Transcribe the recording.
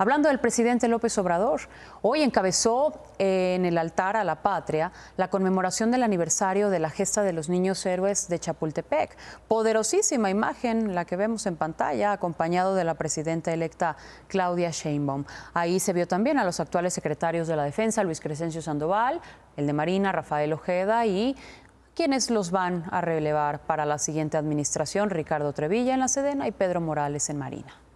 Hablando del presidente López Obrador, hoy encabezó eh, en el altar a la patria la conmemoración del aniversario de la gesta de los niños héroes de Chapultepec. Poderosísima imagen la que vemos en pantalla, acompañado de la presidenta electa Claudia Sheinbaum. Ahí se vio también a los actuales secretarios de la Defensa, Luis Crescencio Sandoval, el de Marina, Rafael Ojeda y quienes los van a relevar para la siguiente administración, Ricardo Trevilla en la Sedena y Pedro Morales en Marina.